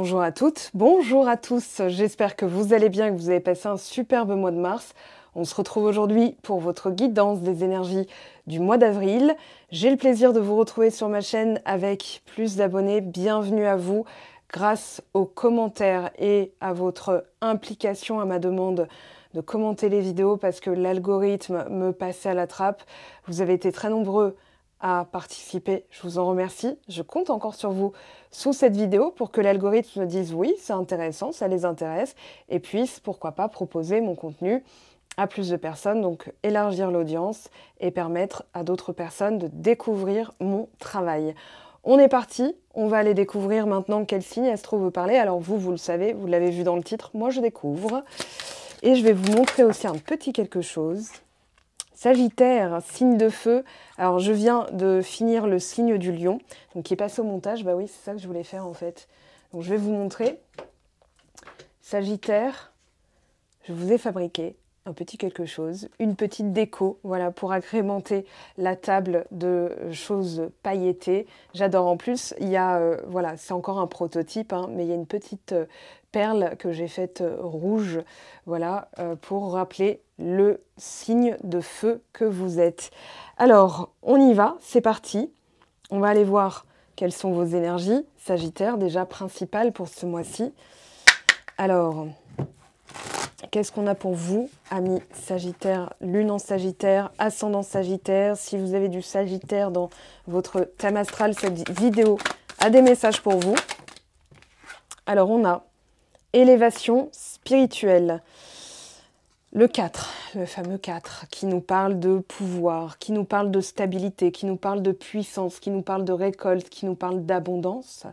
Bonjour à toutes, bonjour à tous, j'espère que vous allez bien, que vous avez passé un superbe mois de mars. On se retrouve aujourd'hui pour votre guidance des énergies du mois d'avril. J'ai le plaisir de vous retrouver sur ma chaîne avec plus d'abonnés, bienvenue à vous. Grâce aux commentaires et à votre implication à ma demande de commenter les vidéos parce que l'algorithme me passait à la trappe, vous avez été très nombreux participer. Je vous en remercie. Je compte encore sur vous sous cette vidéo pour que l'algorithme dise oui, c'est intéressant, ça les intéresse, et puisse, pourquoi pas, proposer mon contenu à plus de personnes, donc élargir l'audience et permettre à d'autres personnes de découvrir mon travail. On est parti, on va aller découvrir maintenant quel signe Astro veut parler. Alors vous, vous le savez, vous l'avez vu dans le titre, moi je découvre. Et je vais vous montrer aussi un petit quelque chose. Sagittaire, signe de feu. Alors je viens de finir le signe du lion, donc qui est passé au montage. Bah oui, c'est ça que je voulais faire en fait. Donc je vais vous montrer. Sagittaire, je vous ai fabriqué un petit quelque chose, une petite déco, voilà, pour agrémenter la table de choses pailletées. J'adore en plus, il y a, euh, voilà, c'est encore un prototype, hein, mais il y a une petite euh, perles que j'ai faite euh, rouge, voilà, euh, pour rappeler le signe de feu que vous êtes. Alors, on y va, c'est parti. On va aller voir quelles sont vos énergies. Sagittaire, déjà principales pour ce mois-ci. Alors, qu'est-ce qu'on a pour vous, amis Sagittaire, Lune en Sagittaire, Ascendant Sagittaire Si vous avez du Sagittaire dans votre thème astral, cette vidéo a des messages pour vous. Alors, on a élévation spirituelle. Le 4, le fameux 4, qui nous parle de pouvoir, qui nous parle de stabilité, qui nous parle de puissance, qui nous parle de récolte, qui nous parle d'abondance.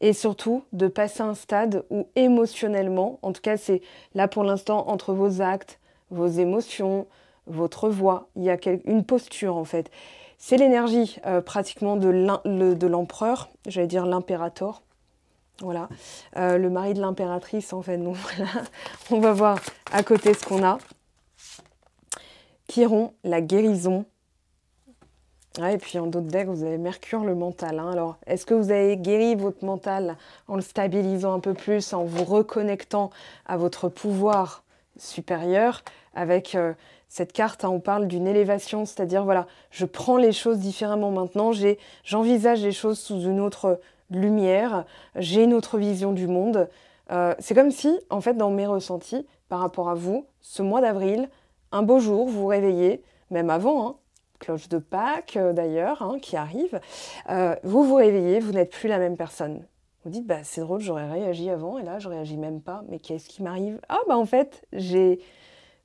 Et surtout, de passer un stade où émotionnellement, en tout cas c'est là pour l'instant entre vos actes, vos émotions, votre voix, il y a une posture en fait. C'est l'énergie euh, pratiquement de l'empereur, j'allais dire l'impérator, voilà, euh, le mari de l'impératrice en fait. Donc on va voir à côté ce qu'on a. Chiron, la guérison. et puis en d'autres decks, vous avez Mercure, le mental. Hein. Alors, est-ce que vous avez guéri votre mental en le stabilisant un peu plus, en vous reconnectant à votre pouvoir supérieur avec euh, cette carte, hein, on parle d'une élévation, c'est-à-dire voilà, je prends les choses différemment maintenant, j'envisage les choses sous une autre lumière, j'ai une autre vision du monde. Euh, c'est comme si, en fait, dans mes ressentis par rapport à vous, ce mois d'avril, un beau jour, vous vous réveillez, même avant, hein, cloche de Pâques euh, d'ailleurs, hein, qui arrive, euh, vous vous réveillez, vous n'êtes plus la même personne. Vous dites, bah, c'est drôle, j'aurais réagi avant, et là, je réagis même pas, mais qu'est-ce qui m'arrive Ah, bah en fait, j'ai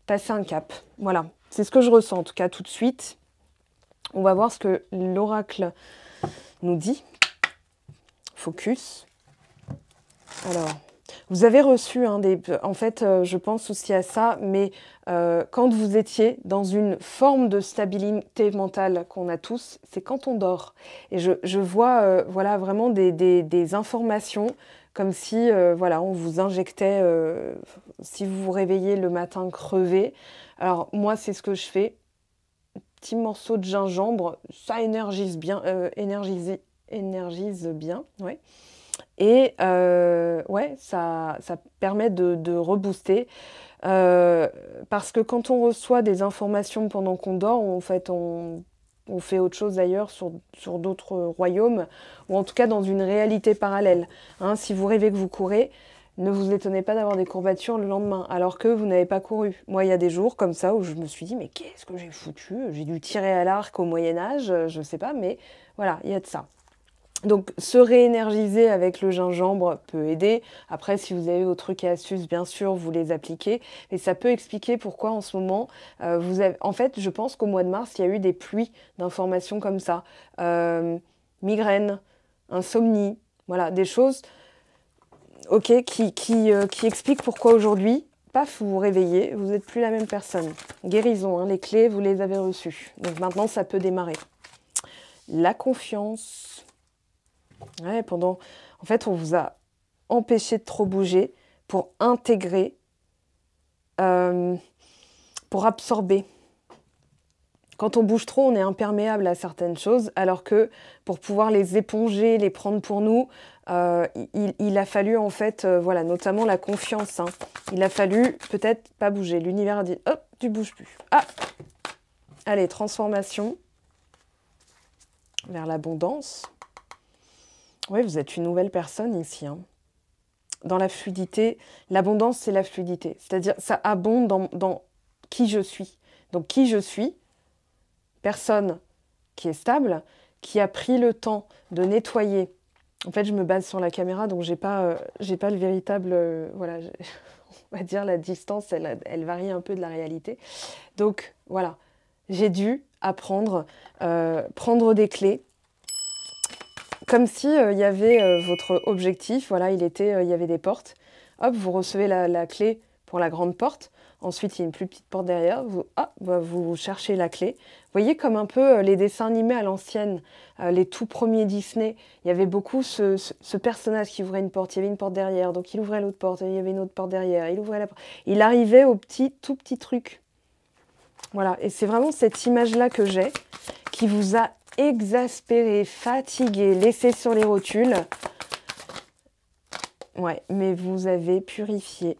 passé un cap. Voilà, c'est ce que je ressens, en tout cas, tout de suite. On va voir ce que l'oracle nous dit Focus. Alors, vous avez reçu hein, des... En fait, euh, je pense aussi à ça, mais euh, quand vous étiez dans une forme de stabilité mentale qu'on a tous, c'est quand on dort. Et je, vois euh, voilà, vraiment des, informations comme si voilà, on vous injectait, si vous vous réveillez le matin crevé. Alors moi, c'est ce que je fais. Petit morceau de gingembre, ça énergise bien, énergise, énergise bien, ouais. Et euh, ouais, ça, ça, permet de, rebooster. Euh, parce que quand on reçoit des informations pendant qu'on dort, en fait, on, on fait autre chose d'ailleurs sur, sur d'autres royaumes, ou en tout cas dans une réalité parallèle. Hein. si vous rêvez que vous courez, ne vous étonnez pas d'avoir des courbatures le lendemain, alors que vous n'avez pas couru. Moi, il y a des jours comme ça où je me suis dit, mais qu'est-ce que j'ai foutu J'ai dû tirer à l'arc au Moyen Âge, je ne sais pas, mais voilà, il y a de ça. Donc se réénergiser avec le gingembre peut aider. Après, si vous avez vos trucs et astuces, bien sûr, vous les appliquez. Mais ça peut expliquer pourquoi en ce moment, euh, vous avez... En fait, je pense qu'au mois de mars, il y a eu des pluies d'informations comme ça. Migraines, euh, migraine, insomnie, voilà, des choses ok, qui, euh, qui, expliquent pourquoi aujourd'hui, paf, vous vous réveillez, vous n'êtes plus la même personne. Guérison, hein, les clés, vous les avez reçues. Donc maintenant, ça peut démarrer. La confiance. Ouais, pendant, en fait, on vous a empêché de trop bouger pour intégrer, euh, pour absorber. Quand on bouge trop, on est imperméable à certaines choses, alors que pour pouvoir les éponger, les prendre pour nous, euh, il, a fallu en fait, euh, voilà, notamment la confiance. Hein. Il a fallu peut-être pas bouger. L'univers dit, hop, tu bouges plus. Ah, allez, transformation vers l'abondance. Oui, vous êtes une nouvelle personne ici. Hein. Dans la fluidité, l'abondance, c'est la fluidité. C'est-à-dire, ça abonde dans, qui je suis. Donc, qui je suis, personne qui est stable, qui a pris le temps de nettoyer. En fait, je me base sur la caméra, donc j'ai pas, euh, j'ai pas le véritable, euh, voilà, on va dire la distance, elle, elle, varie un peu de la réalité. Donc voilà, j'ai dû apprendre, euh, prendre des clés comme si euh, il y avait euh, votre objectif, voilà, il était, euh, il y avait des portes. Hop, vous recevez la, clé pour la grande porte. Ensuite, il y a une plus petite porte derrière. Vous, ah, bah, vous cherchez la clé. Vous voyez comme un peu les dessins animés à l'ancienne, les tout premiers Disney. Il y avait beaucoup ce, personnage qui ouvrait une porte. Il y avait une porte derrière, donc il ouvrait l'autre porte. Il y avait une autre porte derrière. Il ouvrait la Il arrivait au petit, tout petit truc. Voilà. Et c'est vraiment cette image-là que j'ai qui vous a exaspéré, fatigué, laissé sur les rotules. Ouais, mais vous avez purifié.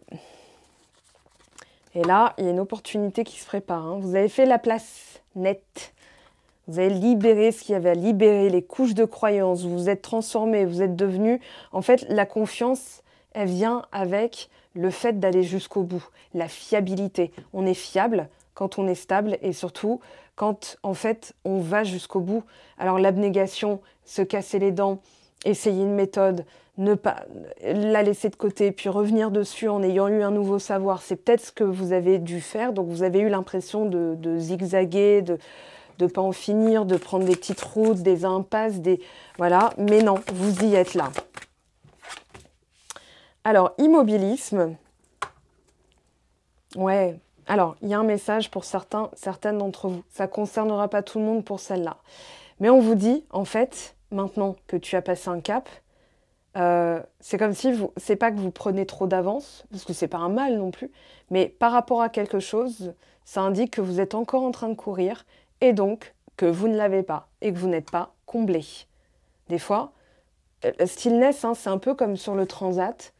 Et là, il y a une opportunité qui se prépare. Hein. Vous avez fait la place nette. Vous avez libéré ce qu'il y avait à libérer, les couches de croyances. Vous vous êtes transformé, vous êtes devenu. En fait, la confiance, elle vient avec le fait d'aller jusqu'au bout, la fiabilité. On est fiable quand on est stable et surtout quand en fait on va jusqu'au bout. Alors l'abnégation, se casser les dents, essayer une méthode, ne pas la laisser de côté, puis revenir dessus en ayant eu un nouveau savoir, c'est peut-être ce que vous avez dû faire. Donc vous avez eu l'impression de, zigzaguer, de ne pas en finir, de prendre des petites routes, des impasses, des voilà. Mais non, vous y êtes là. Alors immobilisme. Ouais, alors, il y a un message pour certains, certaines d'entre vous. Ça ne concernera pas tout le monde pour celle-là. Mais on vous dit, en fait, maintenant que tu as passé un cap, euh, c'est comme si vous, c'est pas que vous prenez trop d'avance, parce que c'est pas un mal non plus, mais par rapport à quelque chose, ça indique que vous êtes encore en train de courir et donc que vous ne l'avez pas et que vous n'êtes pas comblé. Des fois, stillness, euh, hein, c'est un peu comme sur le transat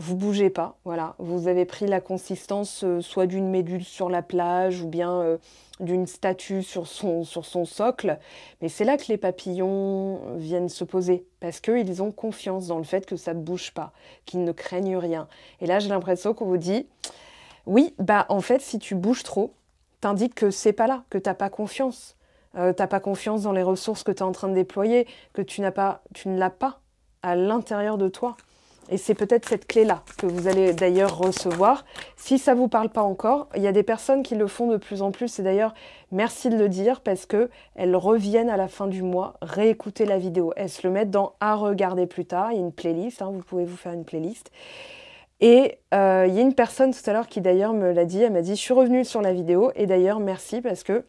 vous bougez pas, voilà. Vous avez pris la consistance euh, soit d'une médule sur la plage ou bien euh, d'une statue sur son, sur son socle, mais c'est là que les papillons euh, viennent se poser parce qu'ils ont confiance dans le fait que ça ne bouge pas, qu'ils ne craignent rien. Et là, j'ai l'impression qu'on vous dit oui, bah en fait, si tu bouges trop, t'indiques que c'est pas là, que t'as pas confiance. Tu t'as pas confiance dans les ressources que tu es en train de déployer, que tu n'as pas, tu ne l'as pas à l'intérieur de toi. Et c'est peut-être cette clé-là que vous allez d'ailleurs recevoir. Si ça ne vous parle pas encore, il y a des personnes qui le font de plus en plus. Et d'ailleurs, merci de le dire parce qu'elles reviennent à la fin du mois réécouter la vidéo. Elles se le mettent dans à regarder plus tard. Il y a une playlist. Hein, vous pouvez vous faire une playlist. Et euh, il y a une personne tout à l'heure qui d'ailleurs me l'a dit. Elle m'a dit je suis revenue sur la vidéo. Et d'ailleurs, merci parce que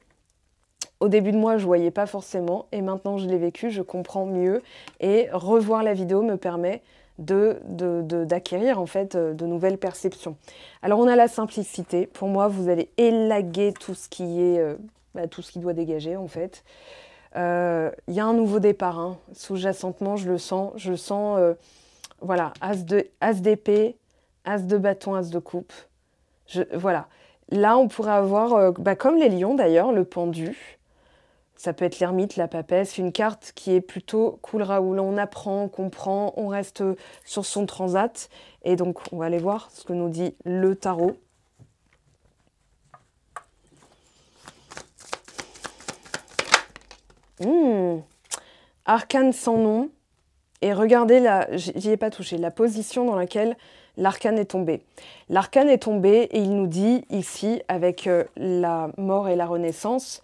au début de mois, je ne voyais pas forcément. Et maintenant, je l'ai vécu. Je comprends mieux. Et revoir la vidéo me permet d'acquérir de, de, en fait euh, de nouvelles perceptions. Alors on a la simplicité. Pour moi, vous allez élaguer tout ce qui est euh, bah, tout ce qui doit dégager en fait. Euh, il y a un nouveau départ hein. sous-jacentement, je le sens. Je sens voilà as de as d'épée, as de bâton, as de coupe. voilà. Là, on pourrait avoir, bah, comme les lions d'ailleurs, le pendu. Ça peut être l'ermite, la papesse, une carte qui est plutôt cool Raoul. On apprend, on comprend, on reste sur son transat. Et donc, on va aller voir ce que nous dit le tarot. Hmm. Arcane sans nom. Et regardez, la... j'y ai pas touché, la position dans laquelle l'arcane est tombé. L'arcane est tombé et il nous dit ici, avec euh, la mort et la renaissance,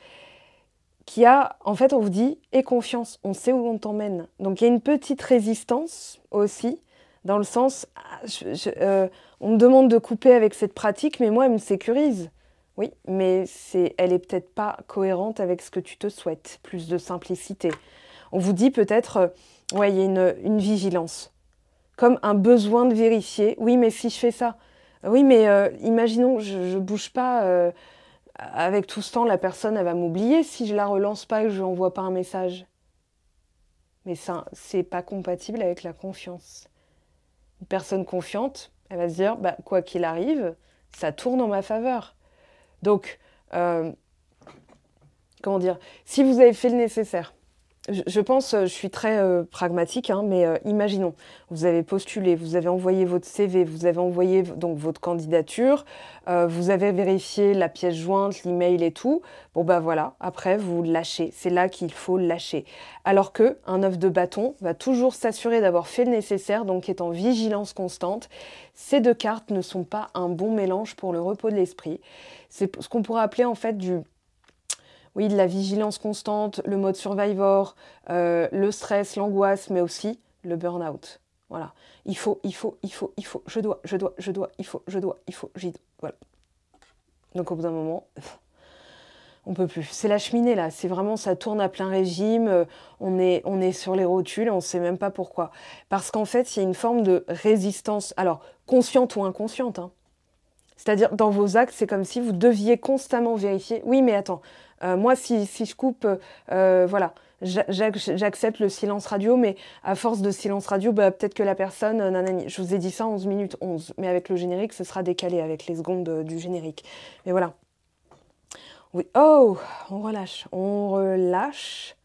qui a, en fait, on vous dit, aie confiance, on sait où on t'emmène. Donc il y a une petite résistance aussi, dans le sens, ah, euh, on me demande de couper avec cette pratique, mais moi, elle me sécurise. Oui, mais c'est, elle est peut-être pas cohérente avec ce que tu te souhaites, plus de simplicité. On vous dit peut-être, euh, ouais, il y a une, vigilance, comme un besoin de vérifier. Oui, mais si je fais ça, oui, mais euh, imaginons, je, ne bouge pas avec tout ce temps, la personne, elle va m'oublier si je la relance pas et que je lui envoie pas un message. Mais ça, c'est pas compatible avec la confiance. Une personne confiante, elle va se dire, bah, quoi qu'il arrive, ça tourne en ma faveur. Donc, euh, comment dire, si vous avez fait le nécessaire, je pense, euh, je suis très euh, pragmatique, hein, mais euh, imaginons, vous avez postulé, vous avez envoyé votre CV, vous avez envoyé donc votre candidature, vous avez vérifié la pièce jointe, l'email et tout. Bon bah voilà, après vous lâchez. C'est là qu'il faut lâcher. Alors que un œuf de bâton va toujours s'assurer d'avoir fait le nécessaire, donc est en vigilance constante. Ces deux cartes ne sont pas un bon mélange pour le repos de l'esprit. C'est ce qu'on pourrait appeler en fait du oui, de la vigilance constante, le mode survivor, euh, le stress, l'angoisse, mais aussi le burn-out. Voilà. Il faut, il faut, il faut, il faut, je dois, je dois, je dois, il faut, je dois, il faut, j'y dois. Voilà. Donc au bout d'un moment, on peut plus. C'est la cheminée là, c'est vraiment ça tourne à plein régime, euh, on est, on est sur les rotules, on ne sait même pas pourquoi. Parce qu'en fait, il y a une forme de résistance, alors consciente ou inconsciente. Hein. C'est-à-dire dans vos actes, c'est comme si vous deviez constamment vérifier, oui mais attends, euh, moi, si, je coupe, euh, voilà, j'accepte le silence radio, mais à force de silence radio, bah, peut-être que la personne, euh, je vous ai dit ça 11 minutes 11, mais avec le générique, ce sera décalé avec les secondes du générique. Mais voilà. Oh, on relâche, on relâche.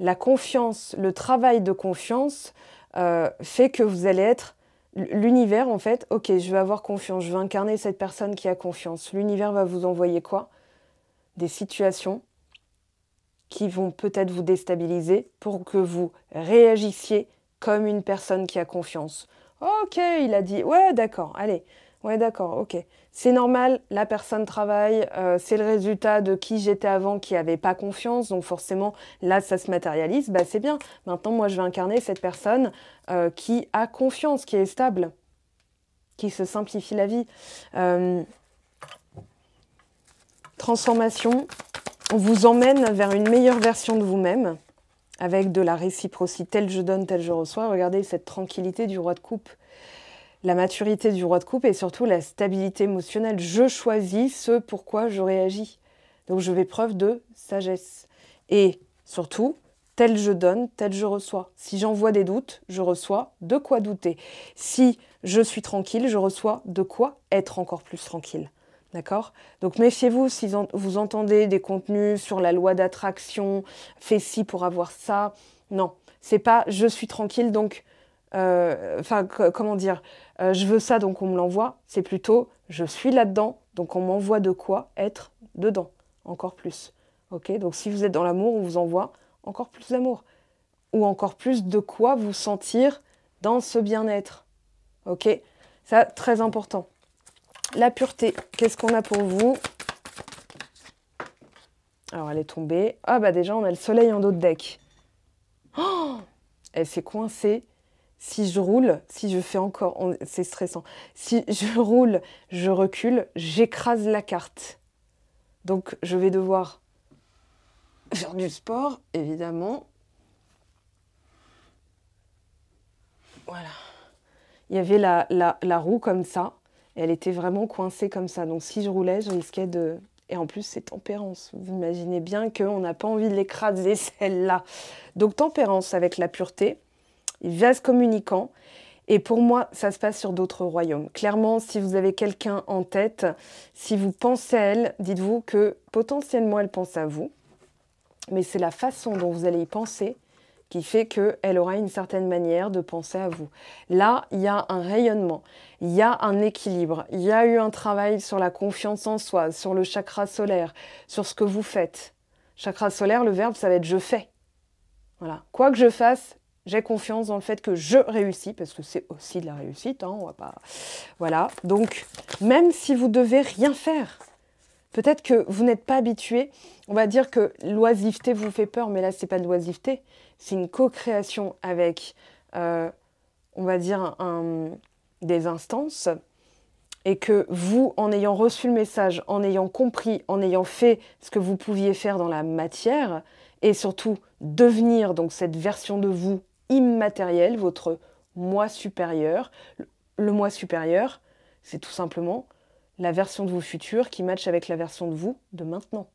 La confiance, le travail de confiance fait que vous allez être l'univers en fait. Ok, je vais avoir confiance, je vais incarner cette personne qui a confiance. L'univers va vous envoyer quoi des situations qui vont peut-être vous déstabiliser pour que vous réagissiez comme une personne qui a confiance. Ok, il a dit, ouais, d'accord, allez, ouais, d'accord, ok. C'est normal, la personne travaille, euh, c'est le résultat de qui j'étais avant qui n'avait pas confiance, donc forcément, là, ça se matérialise, bah c'est bien. Maintenant, moi, je vais incarner cette personne euh, qui a confiance, qui est stable, qui se simplifie la vie. Euh, transformation on vous emmène vers une meilleure version de vous-même, avec de la réciprocité, tel je donne, tel je reçois. Regardez cette tranquillité du roi de coupe, la maturité du roi de coupe et surtout la stabilité émotionnelle. Je choisis ce pourquoi je réagis. Donc je vais preuve de sagesse. Et surtout, tel je donne, tel je reçois. Si j'envoie des doutes, je reçois de quoi douter. Si je suis tranquille, je reçois de quoi être encore plus tranquille. D'accord Donc méfiez-vous si vous entendez des contenus sur la loi d'attraction, fais ci pour avoir ça. Non, c'est pas je suis tranquille donc, euh, enfin comment dire, euh, je veux ça donc on me l'envoie. C'est plutôt je suis là-dedans donc on m'envoie de quoi être dedans, encore plus. Ok Donc si vous êtes dans l'amour, on vous envoie encore plus d'amour ou encore plus de quoi vous sentir dans ce bien-être. Ok Ça très important. La pureté, qu'est-ce qu'on a pour vous Alors, elle est tombée. Ah bah déjà, on a le soleil en dos de deck. Oh elle s'est coincée. Si je roule, si je fais encore, c'est stressant. Si je roule, je recule, j'écrase la carte. Donc, je vais devoir faire du sport, évidemment. Voilà. Il y avait la, la roue comme ça elle était vraiment coincée comme ça. Donc si je roulais, je risquais de... Et en plus, c'est tempérance. Vous imaginez bien qu'on n'a pas envie de l'écraser, celle-là. Donc tempérance avec la pureté, vase communiquant, Et pour moi, ça se passe sur d'autres royaumes. Clairement, si vous avez quelqu'un en tête, si vous pensez à elle, dites-vous que potentiellement elle pense à vous, mais c'est la façon dont vous allez y penser qui fait qu'elle aura une certaine manière de penser à vous. Là, il y a un rayonnement, il y a un équilibre, il y a eu un travail sur la confiance en soi, sur le chakra solaire, sur ce que vous faites. Chakra solaire, le verbe, ça va être je fais. Voilà. Quoi que je fasse, j'ai confiance dans le fait que je réussis, parce que c'est aussi de la réussite, hein, on va pas. Voilà. Donc, même si vous devez rien faire, Peut-être que vous n'êtes pas habitué. On va dire que l'oisiveté vous fait peur, mais là, c'est pas de l'oisiveté. C'est une co-création avec, euh, on va dire, des instances. Et que vous, en ayant reçu le message, en ayant compris, en ayant fait ce que vous pouviez faire dans la matière, et surtout devenir donc cette version de vous immatérielle, votre moi supérieur, le moi supérieur, c'est tout simplement la version de vous future qui matche avec la version de vous de maintenant.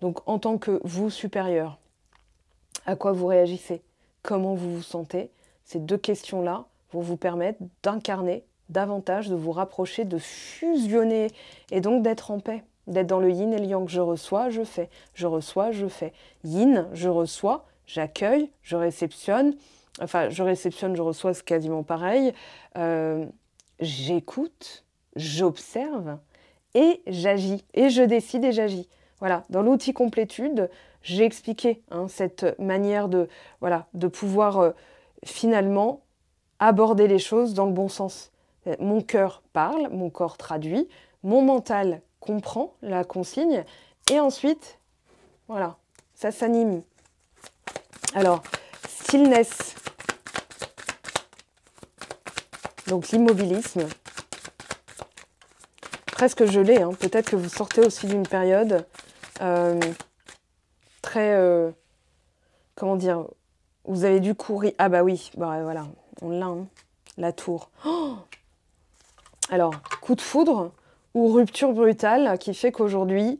Donc en tant que vous supérieur, à quoi vous réagissez Comment vous vous sentez Ces deux questions-là vont vous permettre d'incarner davantage, de vous rapprocher, de fusionner et donc d'être en paix, d'être dans le yin et le yang. Je reçois, je fais, je reçois, je fais. Yin, je reçois, j'accueille, je réceptionne. Enfin, je réceptionne, je reçois, c'est quasiment pareil. Euh, j'écoute, j'observe et j'agis. Et je décide et j'agis. Voilà, dans l'outil complétude, j'ai expliqué hein, cette manière de, voilà, de pouvoir euh, finalement aborder les choses dans le bon sens. Euh, mon cœur parle, mon corps traduit, mon mental comprend la consigne, et ensuite, voilà, ça s'anime. Alors, stillness, donc l'immobilisme, presque gelé. Hein. Peut-être que vous sortez aussi d'une période euh, très... Euh, comment dire Vous avez dû courir... Ah bah oui, bah voilà, on l'a, hein. la tour. Oh Alors, coup de foudre ou rupture brutale qui fait qu'aujourd'hui,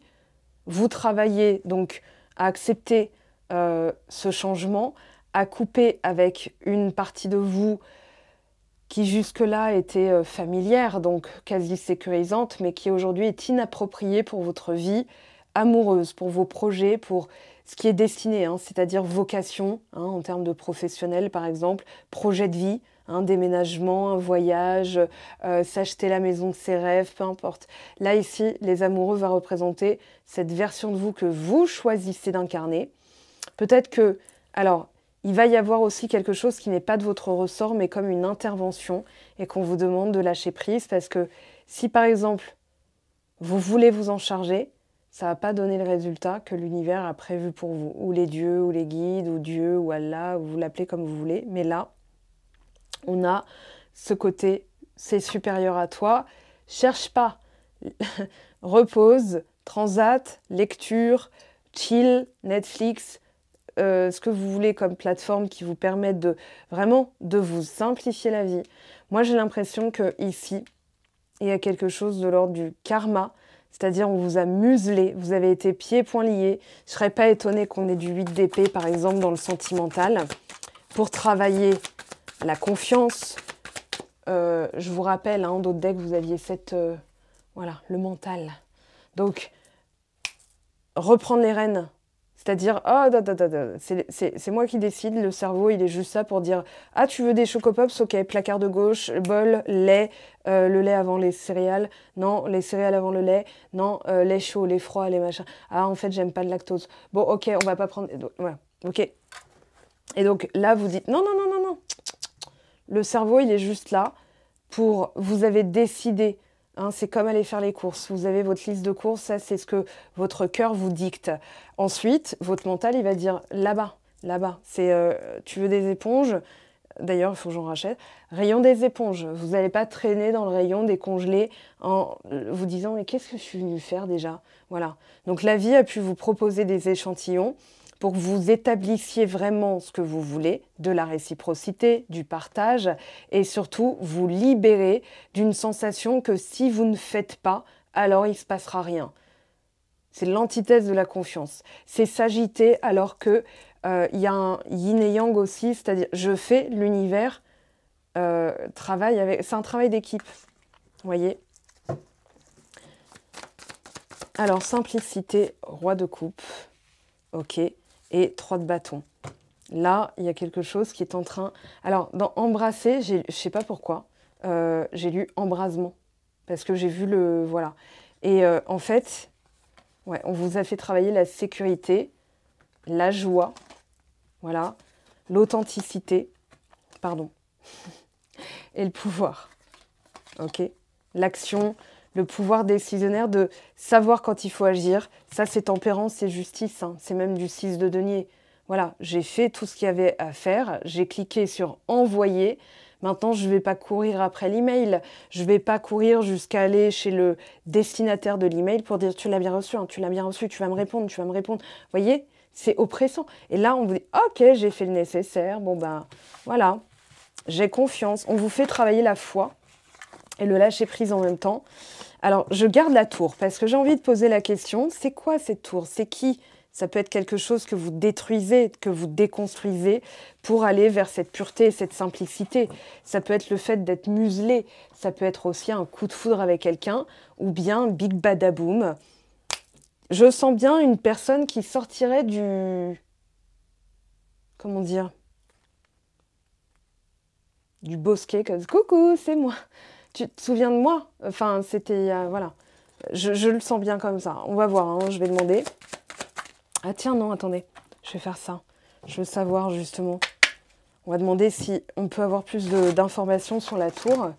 vous travaillez donc à accepter euh, ce changement, à couper avec une partie de vous qui jusque-là était euh, familière, donc quasi sécurisante, mais qui aujourd'hui est inappropriée pour votre vie amoureuse, pour vos projets, pour ce qui est destiné, hein, c'est-à-dire vocation, hein, en termes de professionnel par exemple, projet de vie, un hein, déménagement, un voyage, euh, s'acheter la maison de ses rêves, peu importe. Là, ici, les amoureux va représenter cette version de vous que vous choisissez d'incarner. Peut-être que, alors, il va y avoir aussi quelque chose qui n'est pas de votre ressort, mais comme une intervention, et qu'on vous demande de lâcher prise, parce que si par exemple, vous voulez vous en charger, ça va pas donner le résultat que l'univers a prévu pour vous, ou les dieux, ou les guides, ou Dieu, ou Allah, ou vous l'appelez comme vous voulez. Mais là, on a ce côté, c'est supérieur à toi. Cherche pas, repose, transat, lecture, chill, Netflix, euh, ce que vous voulez comme plateforme qui vous permette de vraiment de vous simplifier la vie. Moi, j'ai l'impression que ici, il y a quelque chose de l'ordre du karma, c'est-à-dire on vous a muselé, vous avez été pieds poings liés. Je serais pas étonné qu'on ait du 8 d'épée par exemple dans le sentimental pour travailler la confiance. Euh, je vous rappelle, hein, d'autres decks, vous aviez cette euh, voilà le mental. Donc reprendre les rênes c'est-à-dire, ah, c'est moi qui décide, le cerveau, il est juste ça pour dire, ah, tu veux des chocopops, ok, placard de gauche, bol, lait, euh, le lait avant les céréales, non, les céréales avant le lait, non, euh, lait chaud, lait froid, les machins, ah, en fait, j'aime pas le lactose. Bon, ok, on va pas prendre, voilà, ok. Et donc là, vous dites, non, non, non, non, non, le cerveau, il est juste là pour, vous avez décidé Hein, c'est comme aller faire les courses. Vous avez votre liste de courses, ça c'est ce que votre cœur vous dicte. Ensuite, votre mental, il va dire là-bas, là-bas. C'est euh, tu veux des éponges D'ailleurs, il faut que j'en rachète. Rayon des éponges. Vous n'allez pas traîner dans le rayon des congelés en vous disant mais qu'est-ce que je suis venu faire déjà Voilà. Donc la vie a pu vous proposer des échantillons pour que vous établissiez vraiment ce que vous voulez, de la réciprocité, du partage, et surtout vous libérer d'une sensation que si vous ne faites pas, alors il ne se passera rien. C'est l'antithèse de la confiance. C'est s'agiter alors que euh, il y a un yin et yang aussi, c'est-à-dire je fais, l'univers euh, travaille avec. C'est un travail d'équipe, vous voyez. Alors, simplicité, roi de coupe. Ok et trois de bâton. Là, il y a quelque chose qui est en train... Alors, dans embrasser, je ne sais pas pourquoi, euh, j'ai lu embrasement, parce que j'ai vu le... Voilà. Et euh, en fait, ouais, on vous a fait travailler la sécurité, la joie, voilà, l'authenticité, pardon, et le pouvoir. Ok L'action, le pouvoir décisionnaire de savoir quand il faut agir. Ça, c'est tempérance, c'est justice, hein. c'est même du 6 de denier. Voilà, j'ai fait tout ce qu'il y avait à faire, j'ai cliqué sur envoyer. Maintenant, je ne vais pas courir après l'email, je ne vais pas courir jusqu'à aller chez le destinataire de l'email pour dire tu l'as bien reçu, hein, tu l'as bien reçu, tu vas me répondre, tu vas me répondre. Vous voyez, c'est oppressant. Et là, on vous dit ok, j'ai fait le nécessaire, bon ben voilà, j'ai confiance. On vous fait travailler la foi et le lâcher prise en même temps. Alors, je garde la tour parce que j'ai envie de poser la question, c'est quoi cette tour C'est qui ça peut être quelque chose que vous détruisez, que vous déconstruisez pour aller vers cette pureté et cette simplicité. Ça peut être le fait d'être muselé, ça peut être aussi un coup de foudre avec quelqu'un ou bien big badaboom. Je sens bien une personne qui sortirait du comment dire du bosquet comme coucou, c'est moi tu te souviens de moi Enfin, c'était. Euh, voilà. Je, le sens bien comme ça. On va voir, hein, je vais demander. Ah, tiens, non, attendez. Je vais faire ça. Je veux savoir, justement. On va demander si on peut avoir plus d'informations sur la tour.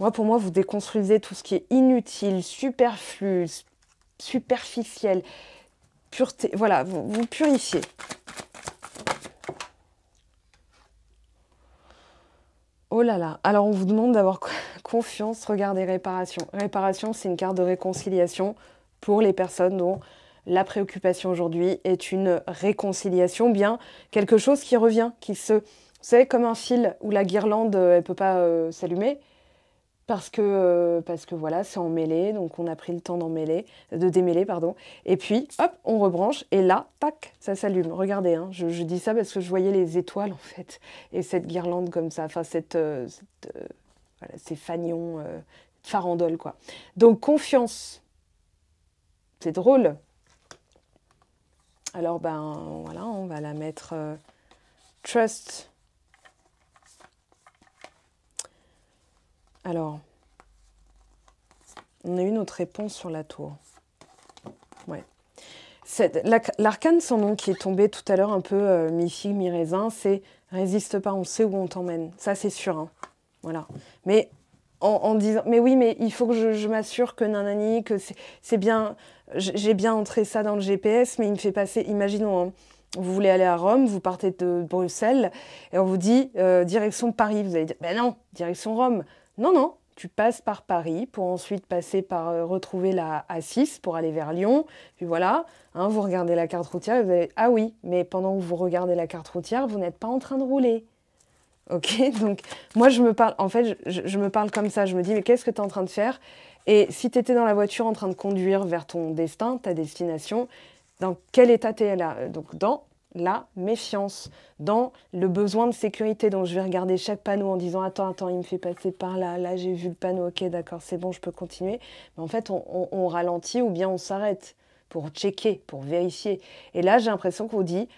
Moi, pour moi, vous déconstruisez tout ce qui est inutile, superflu, superficiel, pureté. Voilà, vous purifiez. Oh là là, alors on vous demande d'avoir confiance, regardez réparation. Réparation, c'est une carte de réconciliation pour les personnes dont la préoccupation aujourd'hui est une réconciliation, bien quelque chose qui revient, qui se... Vous savez, comme un fil où la guirlande, euh, elle ne peut pas euh, s'allumer, parce que, euh, parce que voilà, c'est emmêlé, donc on a pris le temps mêler, de démêler, pardon. Et puis, hop, on rebranche, et là, tac, ça s'allume. Regardez, hein, je, dis ça parce que je voyais les étoiles, en fait, et cette guirlande comme ça, enfin, cette, euh, cette euh, ces fanions farandoles, farandole, quoi. Donc, confiance, c'est drôle. Alors, ben, voilà, on va la mettre trust Alors, on a eu notre réponse sur la tour. Ouais. L'arcane son nom qui est tombé tout à l'heure un peu euh, mi-figue, mi-raisin, c'est résiste pas, on sait où on t'emmène. Ça, c'est sûr. Hein. Voilà. Mais en, disant, mais oui, mais il faut que je, m'assure que nanani, que c'est bien, j'ai bien entré ça dans le GPS, mais il me fait passer, imaginons, hein, vous voulez aller à Rome, vous partez de Bruxelles, et on vous dit euh, direction Paris. Vous allez dire, ben non, direction Rome. Non, non, tu passes par Paris pour ensuite passer par euh, retrouver la A6 pour aller vers Lyon. Puis voilà, hein, vous regardez la carte routière vous allez, ah oui, mais pendant que vous regardez la carte routière, vous n'êtes pas en train de rouler. Ok, donc moi je me parle, en fait, je, me parle comme ça, je me dis, mais qu'est-ce que tu es en train de faire Et si tu étais dans la voiture en train de conduire vers ton destin, ta destination, dans quel état tu es là euh, Donc dans la méfiance, dans le besoin de sécurité. Donc je vais regarder chaque panneau en disant attends, attends, il me fait passer par là, là j'ai vu le panneau, ok d'accord, c'est bon, je peux continuer. Mais en fait, on, ralentit ou bien on s'arrête pour checker, pour vérifier. Et là, j'ai l'impression qu'on dit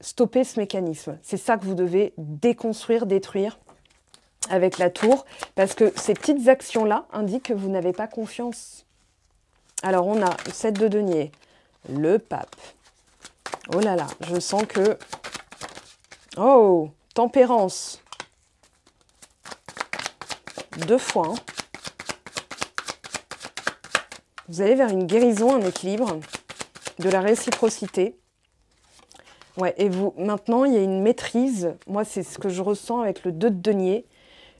stopper ce mécanisme. C'est ça que vous devez déconstruire, détruire avec la tour, parce que ces petites actions-là indiquent que vous n'avez pas confiance. Alors on a 7 de denier, le pape, Oh là là, je sens que... Oh, tempérance. Deux fois. Hein. Vous allez vers une guérison, un équilibre, de la réciprocité. Ouais, et vous, maintenant, il y a une maîtrise. Moi, c'est ce que je ressens avec le 2 de denier.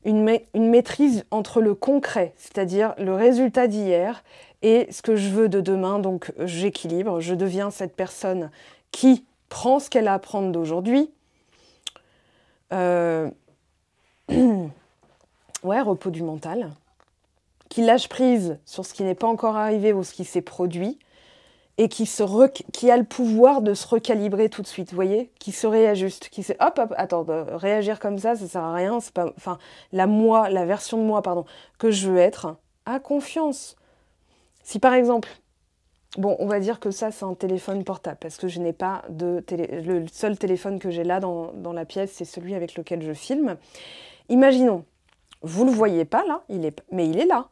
une maîtrise entre le concret, c'est-à-dire le résultat d'hier, et ce que je veux de demain. Donc, j'équilibre, je deviens cette personne qui prend ce qu'elle a à prendre d'aujourd'hui. Euh, ouais, repos du mental. Qui lâche prise sur ce qui n'est pas encore arrivé ou ce qui s'est produit et qui, se qui a le pouvoir de se recalibrer tout de suite, vous voyez Qui se réajuste, qui se... Hop, hop, attends, réagir comme ça, ça sert à rien, c'est pas... Enfin, la moi, la version de moi, pardon, que je veux être, a confiance. Si par exemple, Bon, on va dire que ça, c'est un téléphone portable, parce que je n'ai pas de télé... Le seul téléphone que j'ai là dans, la pièce, c'est celui avec lequel je filme. Imaginons, vous ne le voyez pas là, il est... mais il est là.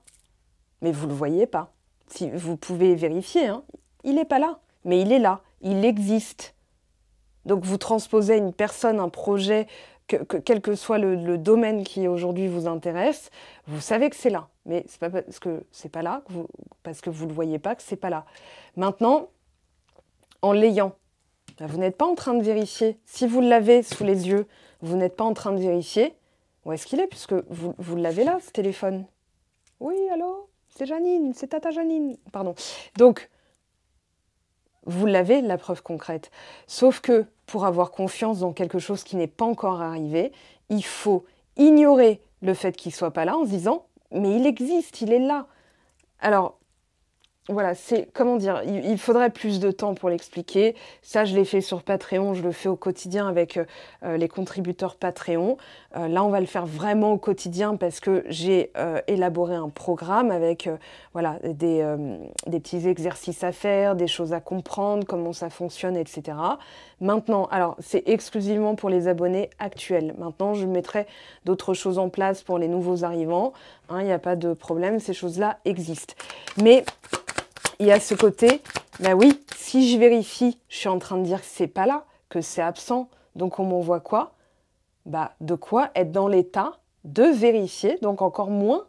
Mais vous ne le voyez pas. Si vous pouvez vérifier, hein. il n'est pas là, mais il est là, il existe. Donc vous transposez une personne, un projet, que, quel que soit le domaine qui aujourd'hui vous intéresse, vous savez que c'est là mais c'est pas parce que c'est pas là, parce que vous ne le voyez pas, que c'est pas là. Maintenant, en l'ayant, bah, vous n'êtes pas en train de vérifier. Si vous l'avez sous les yeux, vous n'êtes pas en train de vérifier où est-ce qu'il est, puisque vous, vous l'avez là, ce téléphone. Oui, allô C'est Janine, c'est Tata Janine. Pardon. Donc, vous l'avez, la preuve concrète. Sauf que pour avoir confiance dans quelque chose qui n'est pas encore arrivé, il faut ignorer le fait qu'il ne soit pas là en se disant mais il existe, il est là. Alors, voilà, c'est comment dire, il, faudrait plus de temps pour l'expliquer. Ça, je l'ai fait sur Patreon, je le fais au quotidien avec euh, euh, les contributeurs Patreon. Euh, là, on va le faire vraiment au quotidien parce que j'ai élaboré un programme avec voilà, des, des, petits exercices à faire, des choses à comprendre, comment ça fonctionne, etc. Maintenant, alors c'est exclusivement pour les abonnés actuels. Maintenant, je mettrai d'autres choses en place pour les nouveaux arrivants. Il hein, n'y a pas de problème, ces choses-là existent. Mais il y a ce côté, ben bah oui, si je vérifie, je suis en train de dire que c'est pas là, que c'est absent, donc on m'envoie quoi Bah de quoi être dans l'état de vérifier, donc encore moins,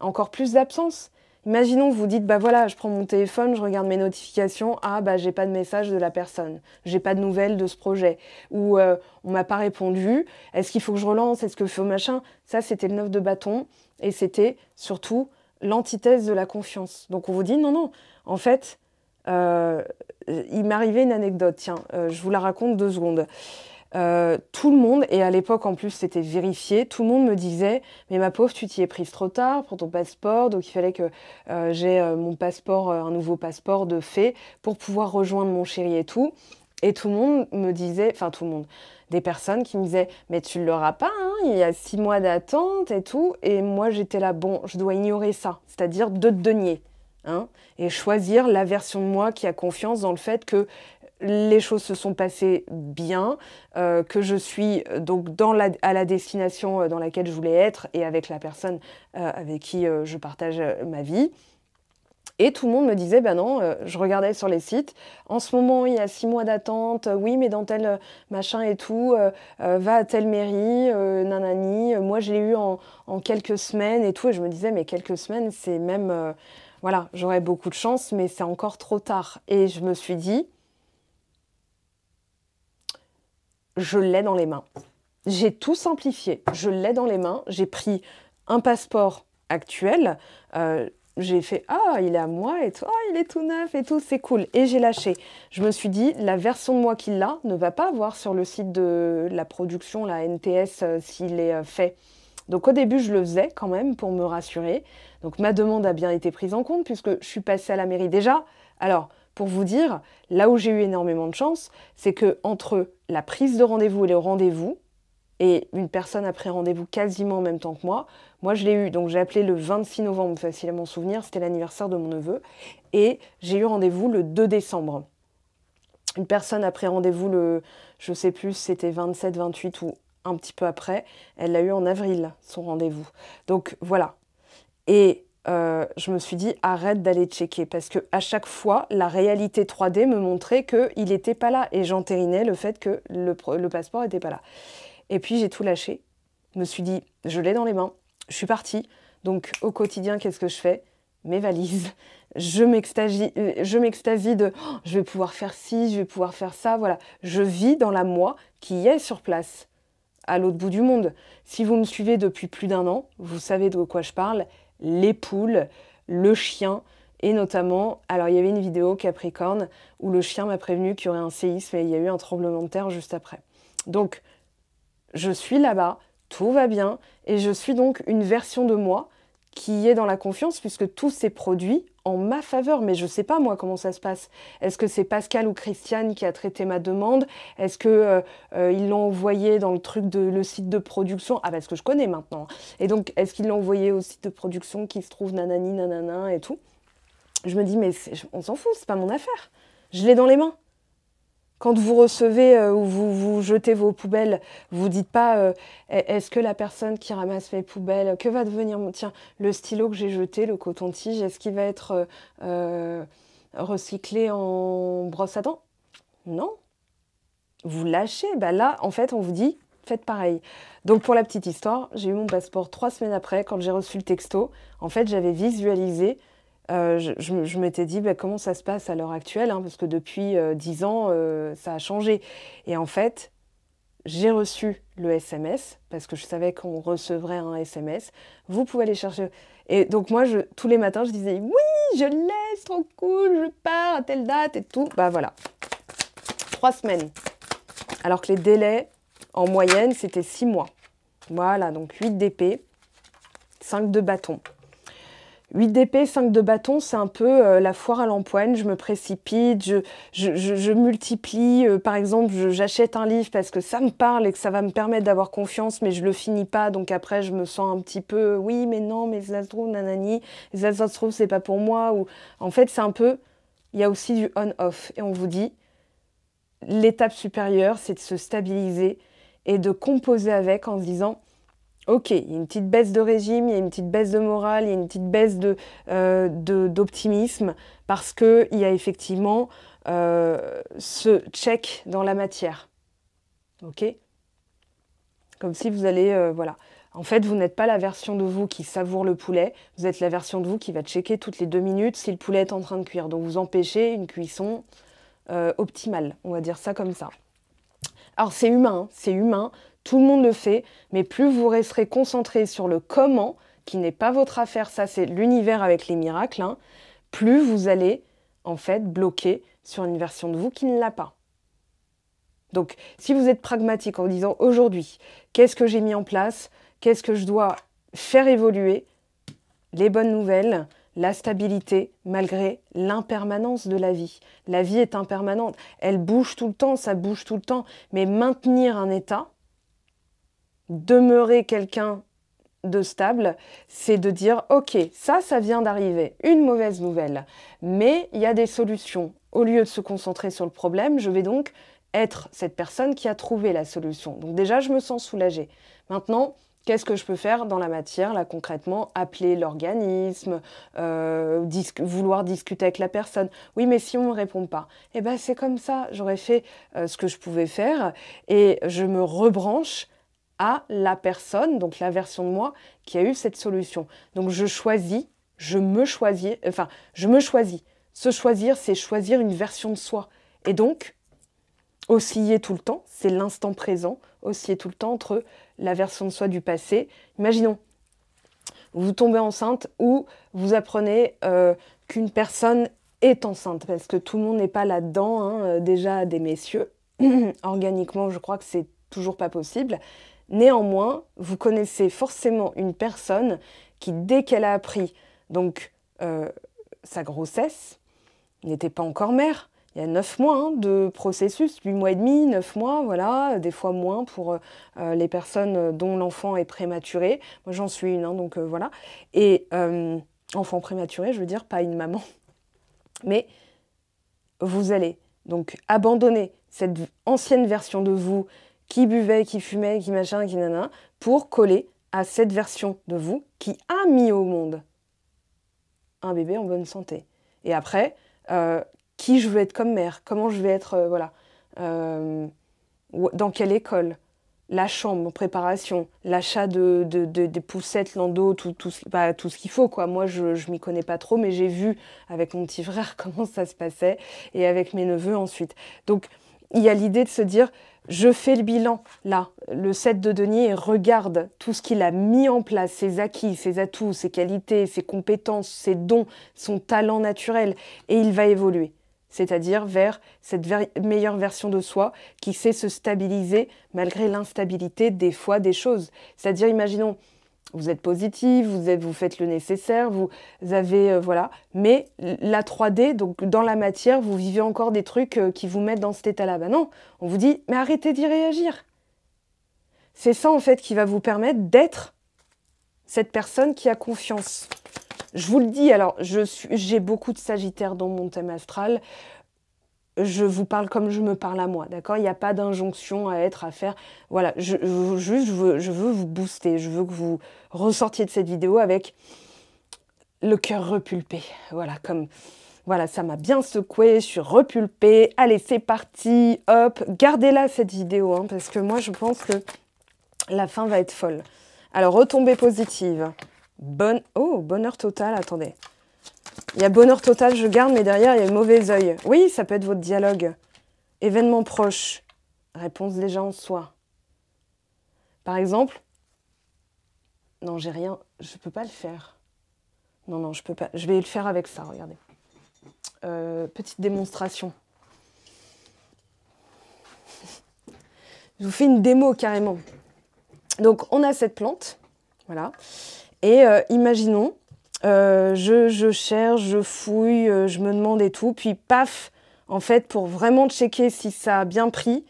encore plus d'absence. Imaginons que vous dites bah voilà, je prends mon téléphone, je regarde mes notifications, ah bah j'ai pas de message de la personne, j'ai pas de nouvelles de ce projet ou on euh, on m'a pas répondu, est-ce qu'il faut que je relance, est-ce que faut machin Ça c'était le neuf de bâton. Et c'était surtout l'antithèse de la confiance. Donc on vous dit, non, non, en fait, euh, il m'arrivait une anecdote, tiens, euh, je vous la raconte deux secondes. Euh, tout le monde, et à l'époque en plus c'était vérifié, tout le monde me disait Mais ma pauvre, tu t'y es prise trop tard pour ton passeport, donc il fallait que j'ai mon passeport, un nouveau passeport de fée pour pouvoir rejoindre mon chéri et tout. Et tout le monde me disait, enfin tout le monde, des personnes qui me disaient mais tu l'auras pas, hein, il y a six mois d'attente et tout. Et moi j'étais là bon, je dois ignorer ça, c'est-à-dire de denier. Hein, et choisir la version de moi qui a confiance dans le fait que les choses se sont passées bien, euh, que je suis euh, donc à la destination euh, dans laquelle je voulais être et avec la personne avec qui je partage ma vie. Et tout le monde me disait, ben non, euh, je regardais sur les sites, en ce moment il y a six mois d'attente, euh, oui mais dans tel euh, machin et tout, va à telle mairie, nanani, moi je l'ai eu en, quelques semaines et tout, et je me disais, mais quelques semaines, c'est même, voilà, j'aurais beaucoup de chance, mais c'est encore trop tard. Et je me suis dit, je l'ai dans les mains. J'ai tout simplifié, je l'ai dans les mains, j'ai pris un passeport actuel j'ai fait ah il est à moi et tout, il est tout neuf et tout, c'est cool. Et j'ai lâché. Je me suis dit la version de moi qu'il a ne va pas avoir sur le site de la production, la NTS, euh, s'il est euh, fait. Donc au début je le faisais quand même pour me rassurer. Donc ma demande a bien été prise en compte puisque je suis passée à la mairie déjà. Alors pour vous dire, là où j'ai eu énormément de chance, c'est que entre la prise de rendez-vous et le rendez-vous, et une personne a pris rendez-vous quasiment en même temps que moi. Moi, je l'ai eu, donc j'ai appelé le 26 novembre, facile à m'en souvenir, c'était l'anniversaire de mon neveu, et j'ai eu rendez-vous le 2 décembre. Une personne a pris rendez-vous le, je sais plus, c'était 27, 28 ou un petit peu après, elle l'a eu en avril, son rendez-vous. Donc voilà. Et euh, je me suis dit arrête d'aller checker parce que à chaque fois la réalité 3D me montrait qu'il n'était pas là et j'entérinais le fait que le, le passeport n'était pas là. Et puis j'ai tout lâché. Je me suis dit, je l'ai dans les mains, je suis partie. Donc au quotidien, qu'est-ce que je fais Mes valises. Je m'extasie, euh, je m'extasie de oh, je vais pouvoir faire ci, je vais pouvoir faire ça. Voilà, je vis dans la moi qui est sur place, à l'autre bout du monde. Si vous me suivez depuis plus d'un an, vous savez de quoi je parle. Les poules, le chien, et notamment, alors il y avait une vidéo Capricorne où le chien m'a prévenu qu'il y aurait un séisme et il y a eu un tremblement de terre juste après. Donc je suis là-bas, tout va bien, et je suis donc une version de moi qui est dans la confiance puisque tout s'est produit en ma faveur, mais je ne sais pas moi comment ça se passe. Est-ce que c'est Pascal ou Christiane qui a traité ma demande Est-ce que euh, euh, l'ont envoyé dans le truc de le site de production Ah parce que je connais maintenant. Et donc est-ce qu'ils l'ont envoyé au site de production qui se trouve nanani nanana et tout Je me dis mais on s'en fout, c'est pas mon affaire. Je l'ai dans les mains quand vous recevez euh, ou vous, jetez vos poubelles, vous dites pas euh, est-ce que la personne qui ramasse mes poubelles, que va devenir mon tiens le stylo que j'ai jeté, le coton-tige, est-ce qu'il va être euh, recyclé en brosse à dents Non. Vous lâchez. Bah là, en fait, on vous dit faites pareil. Donc pour la petite histoire, j'ai eu mon passeport trois semaines après quand j'ai reçu le texto. En fait, j'avais visualisé euh, je, m'étais dit bah, comment ça se passe à l'heure actuelle, hein, parce que depuis euh, dix ans, euh, ça a changé. Et en fait, j'ai reçu le SMS, parce que je savais qu'on recevrait un SMS. Vous pouvez aller chercher. Et donc moi, tous les matins, je disais, oui, je laisse, trop cool, je pars à telle date et tout. Bah voilà, trois semaines. Alors que les délais, en moyenne, c'était six mois. Voilà, donc 8 d'épée, 5 de bâton. 8 d'épée, 5 de bâton, c'est un peu euh, la foire à l'empoigne. Je me précipite, je, je, multiplie. Euh, par exemple, j'achète un livre parce que ça me parle et que ça va me permettre d'avoir confiance, mais je le finis pas. Donc après, je me sens un petit peu, oui, mais non, mais Zazdro, nanani, trouve c'est pas pour moi. Ou... En fait, c'est un peu, il y a aussi du on-off. Et on vous dit, l'étape supérieure, c'est de se stabiliser et de composer avec en se disant, Ok, il y a une petite baisse de régime, il y a une petite baisse de morale, il y a une petite baisse euh, d'optimisme, de, parce qu'il y a effectivement euh, ce check dans la matière. Ok Comme si vous allez, euh, voilà. En fait, vous n'êtes pas la version de vous qui savoure le poulet, vous êtes la version de vous qui va checker toutes les deux minutes si le poulet est en train de cuire. Donc vous empêchez une cuisson optimale, on va dire ça comme ça. Alors c'est humain, hein. c'est humain, tout le monde le fait, mais plus vous resterez concentré sur le comment, qui n'est pas votre affaire, ça c'est l'univers avec les miracles, hein, plus vous allez en fait bloquer sur une version de vous qui ne l'a pas. Donc si vous êtes pragmatique en disant aujourd'hui, qu'est-ce que j'ai mis en place, qu'est-ce que je dois faire évoluer, les bonnes nouvelles, la stabilité malgré l'impermanence de la vie. La vie est impermanente, elle bouge tout le temps, ça bouge tout le temps, mais maintenir un état, demeurer quelqu'un de stable, c'est de dire ok, ça, ça vient d'arriver, une mauvaise nouvelle, mais il y a des solutions. Au lieu de se concentrer sur le problème, je vais donc être cette personne qui a trouvé la solution. Donc déjà, je me sens soulagée. Maintenant, qu'est-ce que je peux faire dans la matière, là concrètement, appeler l'organisme, euh, vouloir discuter avec la personne. Oui, mais si on ne me répond pas, eh ben c'est comme ça, j'aurais fait euh, ce que je pouvais faire et je me rebranche à la personne, donc la version de moi qui a eu cette solution. Donc je choisis, je me choisis, enfin je me choisis. Se choisir, c'est choisir une version de soi. Et donc, osciller tout le temps, c'est l'instant présent, osciller tout le temps entre la version de soi du passé. Imaginons, vous tombez enceinte ou vous apprenez euh, qu'une personne est enceinte, parce que tout le monde n'est pas là-dedans, hein, euh, déjà des messieurs. Organiquement, je crois que c'est toujours pas possible. Néanmoins, vous connaissez forcément une personne qui, dès qu'elle a appris donc euh, sa grossesse, n'était pas encore mère. Il y a neuf mois hein, de processus, huit mois et demi, neuf mois, voilà, des fois moins pour euh, euh, les personnes dont l'enfant est prématuré. Moi j'en suis une, hein, donc voilà. Et enfant prématuré, je veux dire, pas une maman. Mais vous allez donc abandonner cette ancienne version de vous qui buvait, qui fumait, qui machin, qui nana, pour coller à cette version de vous qui a mis au monde un bébé en bonne santé. Et après, euh, qui je veux être comme mère, comment je vais être, euh, voilà, euh, dans quelle école, la chambre préparation, l'achat de, des poussettes, landau, tout, tout, bah, tout ce qu'il faut. Quoi. Moi, je ne m'y connais pas trop, mais j'ai vu avec mon petit frère comment ça se passait et avec mes neveux ensuite. Donc, il y a l'idée de se dire, je fais le bilan, là, le 7 de Denier regarde tout ce qu'il a mis en place, ses acquis, ses atouts, ses qualités, ses compétences, ses dons, son talent naturel, et il va évoluer c'est-à-dire vers cette meilleure version de soi qui sait se stabiliser malgré l'instabilité des fois des choses. C'est-à-dire, imaginons, vous êtes positif, vous, êtes, vous faites le nécessaire, vous avez, euh, voilà. Mais la 3D, donc dans la matière, vous vivez encore des trucs euh, qui vous mettent dans cet état-là. Ben non, on vous dit, mais arrêtez d'y réagir. C'est ça, en fait, qui va vous permettre d'être cette personne qui a confiance. Je vous le dis, alors, j'ai beaucoup de Sagittaires dans mon thème astral je vous parle comme je me parle à moi, d'accord Il n'y a pas d'injonction à être, à faire. Voilà, je, je, veux, je veux vous booster, je veux que vous ressortiez de cette vidéo avec le cœur repulpé. Voilà, comme... Voilà, ça m'a bien secoué, je suis repulpée. Allez, c'est parti, hop, gardez-la cette vidéo, hein, parce que moi je pense que la fin va être folle. Alors, retombée positive. Bonne... Oh, bonheur total, attendez. Il y a bonheur total, je garde, mais derrière, il y a mauvais oeil. Oui, ça peut être votre dialogue. Événement proche. Réponse déjà en soi. Par exemple, non, j'ai rien, je peux pas le faire. Non, non, je peux pas. Je vais le faire avec ça, regardez. Euh, petite démonstration. Je vous fais une démo carrément. Donc, on a cette plante, voilà. Et euh, imaginons euh, je, cherche, je fouille, euh, je me demande et tout. Puis paf, en fait, pour vraiment checker si ça a bien pris,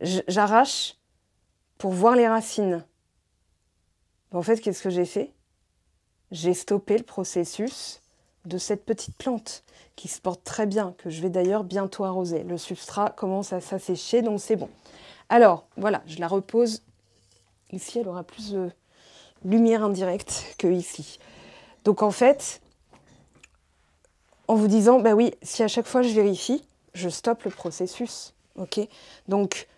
j'arrache pour voir les racines. En fait, qu'est-ce que j'ai fait J'ai stoppé le processus de cette petite plante qui se porte très bien, que je vais d'ailleurs bientôt arroser. Le substrat commence à s'assécher, donc c'est bon. Alors, voilà, je la repose. Ici, elle aura plus de lumière indirecte que ici. Donc en fait, en vous disant, ben bah oui, si à chaque fois je vérifie, je stoppe le processus. ok Donc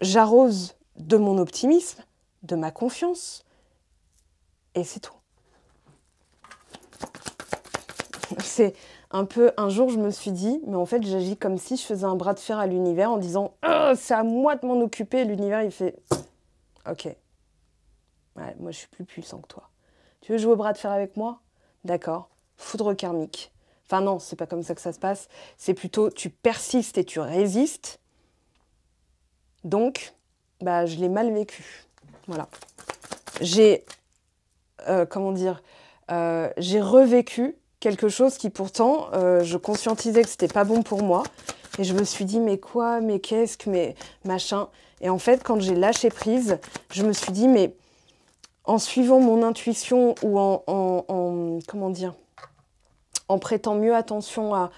j'arrose de mon optimisme, de ma confiance, et c'est tout. C'est un peu un jour, je me suis dit, mais en fait, j'agis comme si je faisais un bras de fer à l'univers en disant, oh, c'est à moi de m'en occuper. L'univers, il fait, ok, moi, je suis plus puissant que toi. Tu veux jouer au bras de fer avec moi D'accord. Foudre karmique. Enfin non, c'est pas comme ça que ça se passe. C'est plutôt tu persistes et tu résistes. Donc, bah, je l'ai mal vécu. Voilà. J'ai, euh, comment dire, euh, j'ai revécu quelque chose qui pourtant, euh, je conscientisais que c'était pas bon pour moi. Et je me suis dit, mais quoi, mais qu'est-ce que, mais machin. Et en fait, quand j'ai lâché prise, je me suis dit, mais en suivant mon intuition ou en, comment dire, en prêtant mieux attention à,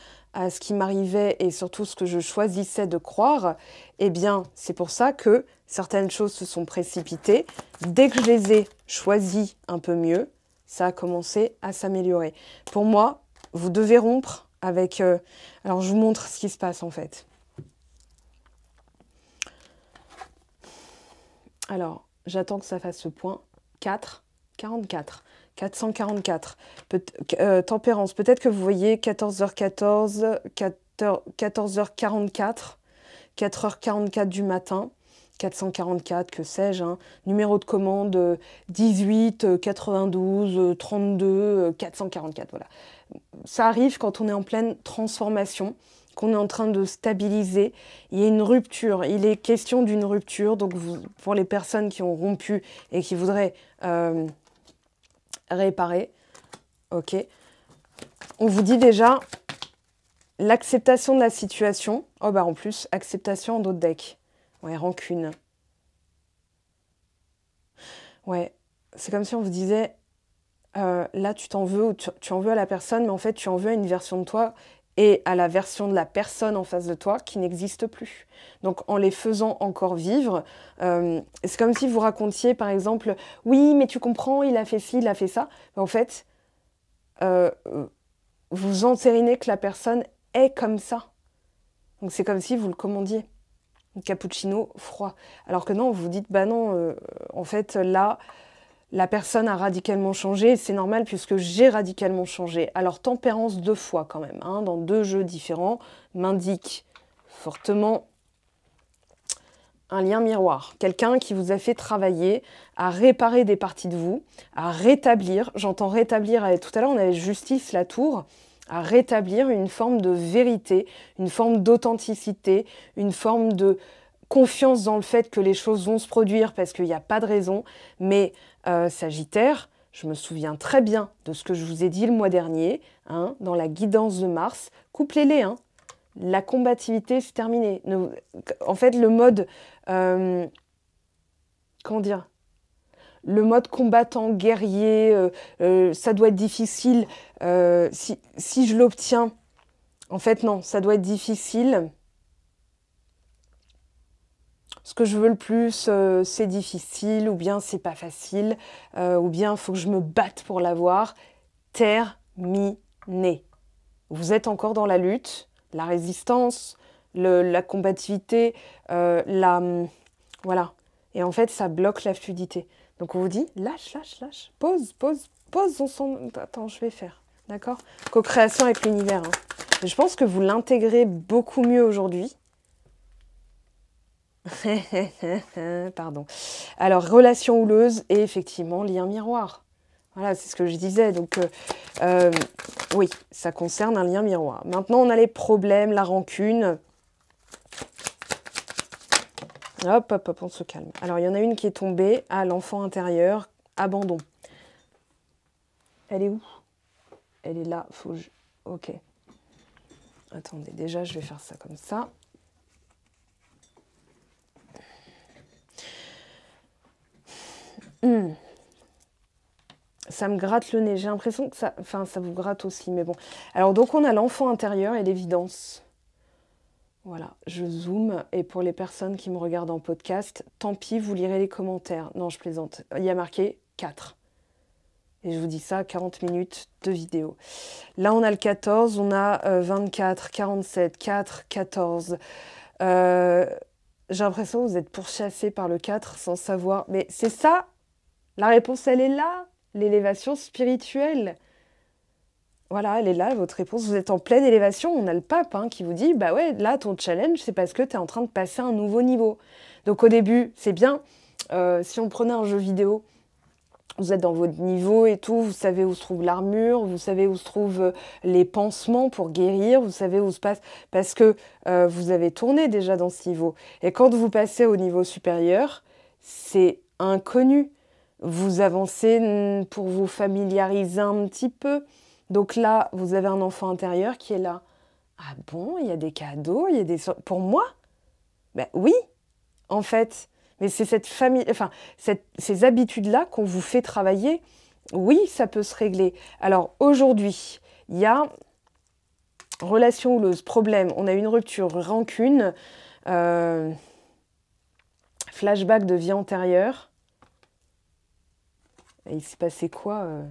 ce qui m'arrivait et surtout ce que je choisissais de croire, eh bien, c'est pour ça que certaines choses se sont précipitées. Dès que je les ai choisies un peu mieux, ça a commencé à s'améliorer. Pour moi, vous devez rompre avec... Euh, alors, je vous montre ce qui se passe en fait. Alors, j'attends que ça fasse ce point. 4, 44. 444. tempérance, peut-être que vous voyez 14h14, 14, h 44 4h44 du matin, 444, que sais-je, hein. numéro de commande 18, 92, 32, 444, voilà. Ça arrive quand on est en pleine transformation, qu'on est en train de stabiliser. Il y a une rupture, il est question d'une rupture. Donc pour les personnes qui ont rompu et qui voudraient euh, réparer, ok, on vous dit déjà l'acceptation de la situation. Oh bah en plus, acceptation en d'autres decks. Ouais, rancune. Ouais, c'est comme si on vous disait, euh, là tu t'en veux, ou tu en veux à la personne, mais en fait tu en veux à une version de toi et à la version de la personne en face de toi qui n'existe plus. Donc en les faisant encore vivre, euh, c'est comme si vous racontiez par exemple oui mais tu comprends, il a fait ci, il a fait ça, en fait euh, vous entérinez que la personne est comme ça. Donc c'est comme si vous le commandiez. Cappuccino froid. Alors que non, vous dites bah non, euh, en fait là la personne a radicalement changé, c'est normal puisque j'ai radicalement changé. Alors tempérance deux fois quand même, hein, dans deux jeux différents, m'indique fortement un lien miroir, quelqu'un qui vous a fait travailler à réparer des parties de vous, à rétablir, j'entends rétablir, tout à l'heure on avait justice la tour, à rétablir une forme de vérité, une forme d'authenticité, une forme de confiance dans le fait que les choses vont se produire parce qu'il n'y a pas de raison, mais euh, Sagittaire, je me souviens très bien de ce que je vous ai dit le mois dernier, hein, dans la guidance de Mars. Couplez-les, hein. la combativité, c'est terminé. en fait, le mode... Euh, comment dire le mode combattant, guerrier, euh, ça doit être difficile. si, je l'obtiens, en fait, non, ça doit être difficile ce que je veux le plus, euh, c'est difficile, ou bien c'est pas facile, euh, ou bien faut que je me batte pour l'avoir. Terminé. Vous êtes encore dans la lutte, la résistance, la combativité, euh, la. Voilà. Et en fait, ça bloque la fluidité. Donc on vous dit lâche, lâche, lâche, pause, pause, pause, on s'en. Attends, je vais faire. D'accord Co-création avec l'univers. Hein. Je pense que vous l'intégrez beaucoup mieux aujourd'hui. Pardon. Alors, relation houleuse et effectivement, lien miroir. Voilà, c'est ce que je disais. Donc, euh, euh, oui, ça concerne un lien miroir. Maintenant, on a les problèmes, la rancune. Hop, hop, hop, on se calme. Alors, il y en a une qui est tombée à l'enfant intérieur, abandon. Elle est où Elle est là, faut Ok. Attendez, déjà, je vais faire ça comme ça. Hmm. Ça me gratte le nez. J'ai l'impression que ça. Enfin, ça vous gratte aussi, mais bon. Alors, donc, on a l'enfant intérieur et l'évidence. Voilà, je zoome. Et pour les personnes qui me regardent en podcast, tant pis, vous lirez les commentaires. Non, je plaisante. Il y a marqué 4. Et je vous dis ça, 40 minutes de vidéo. Là, on a le 14, on a 24, 47, 4, 14. J'ai l'impression que vous êtes pourchassé par le 4 sans savoir. Mais c'est ça la réponse, elle est là, l'élévation spirituelle. Voilà, elle est là, votre réponse. Vous êtes en pleine élévation. On a le pape hein, qui vous dit Bah ouais, là, ton challenge, c'est parce que tu es en train de passer un nouveau niveau. Donc, au début, c'est bien. Euh, si on prenait un jeu vidéo, vous êtes dans votre niveau et tout, vous savez où se trouve l'armure, vous savez où se trouvent euh, les pansements pour guérir, vous savez où se passe, parce que euh, vous avez tourné déjà dans ce niveau. Et quand vous passez au niveau supérieur, c'est inconnu vous avancez pour vous familiariser un petit peu. Donc là, vous avez un enfant intérieur qui est là. Ah bon, il y a des cadeaux, il y a des... Pour moi Ben oui, en fait. Mais c'est cette famille, enfin, ces habitudes-là qu'on vous fait travailler. Oui, ça peut se régler. Alors aujourd'hui, il y a relation houleuse, problème, on a une rupture, rancune, euh, flashback de vie antérieure il s'est passé quoi euh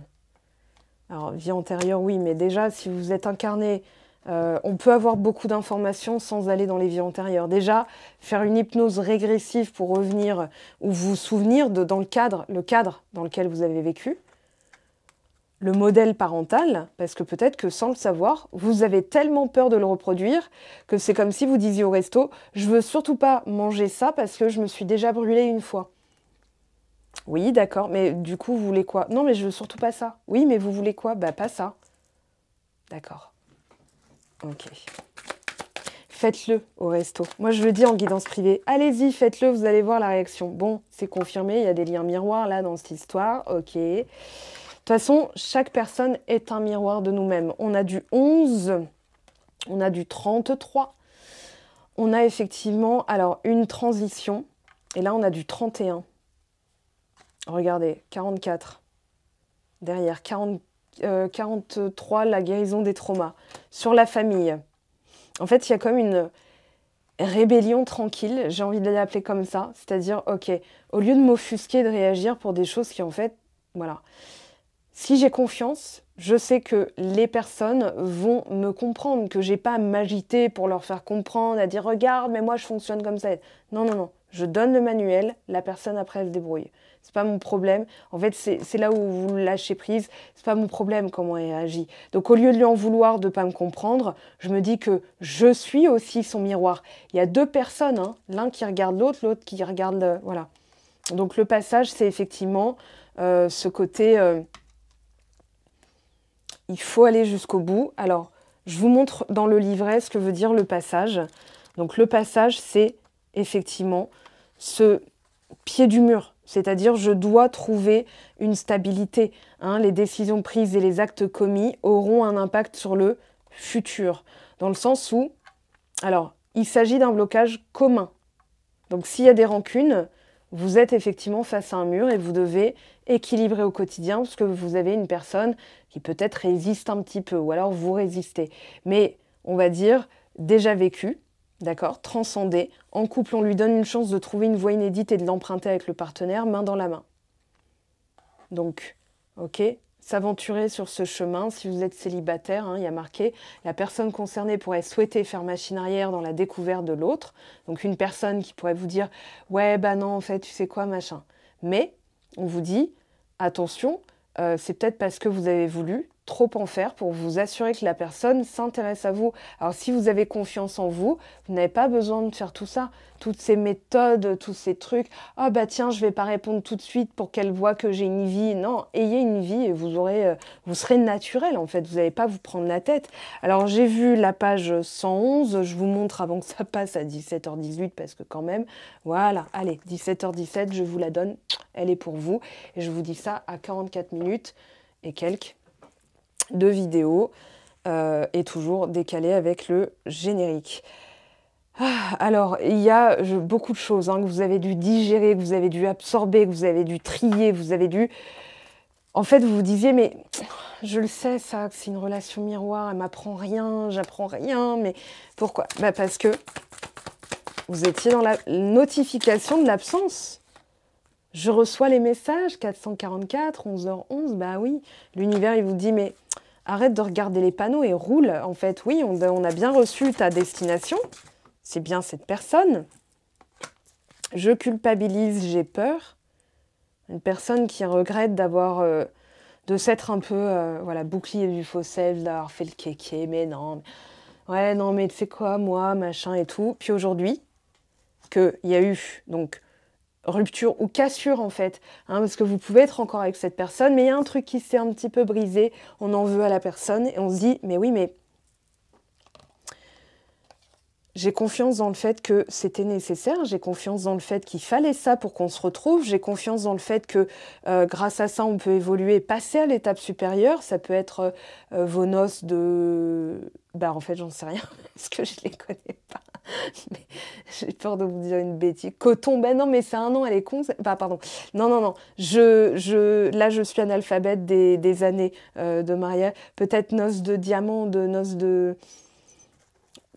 Alors, vie antérieure, oui, mais déjà, si vous êtes incarné, euh, on peut avoir beaucoup d'informations sans aller dans les vies antérieures. Déjà, faire une hypnose régressive pour revenir ou vous souvenir de dans le cadre, le cadre dans lequel vous avez vécu, le modèle parental, parce que peut-être que sans le savoir, vous avez tellement peur de le reproduire que c'est comme si vous disiez au resto, je veux surtout pas manger ça parce que je me suis déjà brûlé une fois. Oui, d'accord, mais du coup, vous voulez quoi Non, mais je veux surtout pas ça. Oui, mais vous voulez quoi Bah, pas ça. D'accord. Ok. Faites-le au resto. Moi, je le dis en guidance privée. Allez-y, faites-le, vous allez voir la réaction. Bon, c'est confirmé, il y a des liens miroirs là dans cette histoire. Ok. De toute façon, chaque personne est un miroir de nous-mêmes. On a du 11, on a du 33, on a effectivement alors une transition, et là on a du 31. Regardez, 44. Derrière, 40, 43, euh, la guérison des traumas. Sur la famille. En fait, il y a comme une rébellion tranquille, j'ai envie de l'appeler comme ça. C'est-à-dire, ok, au lieu de m'offusquer, de réagir pour des choses qui, en fait, voilà. Si j'ai confiance, je sais que les personnes vont me comprendre, que j'ai pas à m'agiter pour leur faire comprendre, à dire regarde, mais moi je fonctionne comme ça. Non, non, non. Je donne le manuel, la personne après elle se débrouille c'est pas mon problème. En fait, c'est là où vous lâchez prise, c'est pas mon problème comment elle agit. Donc au lieu de lui en vouloir de pas me comprendre, je me dis que je suis aussi son miroir. Il y a deux personnes, hein. l'un qui regarde l'autre, l'autre qui regarde, voilà. Donc le passage, c'est effectivement euh, ce côté, euh, il faut aller jusqu'au bout. Alors, je vous montre dans le livret ce que veut dire le passage. Donc le passage, c'est effectivement ce pied du mur c'est-à-dire, je dois trouver une stabilité. Hein. les décisions prises et les actes commis auront un impact sur le futur. Dans le sens où, alors, il s'agit d'un blocage commun. Donc, s'il y a des rancunes, vous êtes effectivement face à un mur et vous devez équilibrer au quotidien parce que vous avez une personne qui peut-être résiste un petit peu ou alors vous résistez. Mais, on va dire, déjà vécu, d'accord, transcender. En couple, on lui donne une chance de trouver une voie inédite et de l'emprunter avec le partenaire, main dans la main. Donc, ok, s'aventurer sur ce chemin. Si vous êtes célibataire, hein, il y a marqué la personne concernée pourrait souhaiter faire machine arrière dans la découverte de l'autre. Donc une personne qui pourrait vous dire ouais bah non en fait tu sais quoi machin. Mais on vous dit attention, euh, c'est peut-être parce que vous avez voulu, trop en faire pour vous assurer que la personne s'intéresse à vous. Alors si vous avez confiance en vous, vous n'avez pas besoin de faire tout ça, toutes ces méthodes, tous ces trucs. Ah oh, bah tiens, je vais pas répondre tout de suite pour qu'elle voit que j'ai une vie. Non, ayez une vie et vous aurez euh, vous serez naturel en fait, vous n'allez pas vous prendre la tête. Alors j'ai vu la page 111, je vous montre avant que ça passe à 17h18 parce que quand même, voilà, allez, 17h17, je vous la donne, elle est pour vous et je vous dis ça à 44 minutes et quelques de vidéo euh, est toujours décalé avec le générique. Ah, alors, il y a beaucoup de choses hein, que vous avez dû digérer, que vous avez dû absorber, que vous avez dû trier, vous avez dû... En fait, vous vous disiez, mais je le sais, ça, c'est une relation miroir, elle m'apprend rien, j'apprends rien, mais pourquoi bah, Parce que vous étiez dans la notification de l'absence. Je reçois les messages, 444, 11h11, bah oui, l'univers il vous dit mais arrête de regarder les panneaux et roule. En fait, oui, on, a bien reçu ta destination, c'est bien cette personne. Je culpabilise, j'ai peur. Une personne qui regrette d'avoir, euh, de s'être un peu, euh, voilà, bouclier du fossé, d'avoir fait le kéké, mais non, ouais, non, mais tu sais quoi, moi, machin et tout. Puis aujourd'hui, qu'il y a eu, donc, rupture ou cassure en fait, hein, parce que vous pouvez être encore avec cette personne, mais il y a un truc qui s'est un petit peu brisé, on en veut à la personne et on se dit mais oui mais j'ai confiance dans le fait que c'était nécessaire, j'ai confiance dans le fait qu'il fallait ça pour qu'on se retrouve, j'ai confiance dans le fait que euh, grâce à ça on peut évoluer, passer à l'étape supérieure, ça peut être euh, euh, vos noces de... Bah en fait j'en sais rien, parce que je les connais pas. J'ai peur de vous dire une bêtise. Coton, ben non, mais c'est un nom, elle est con. Bah, pardon. Non, non, non. Je, là, je suis analphabète des, des années euh, de mariage. Peut-être noces de diamant, de noces de.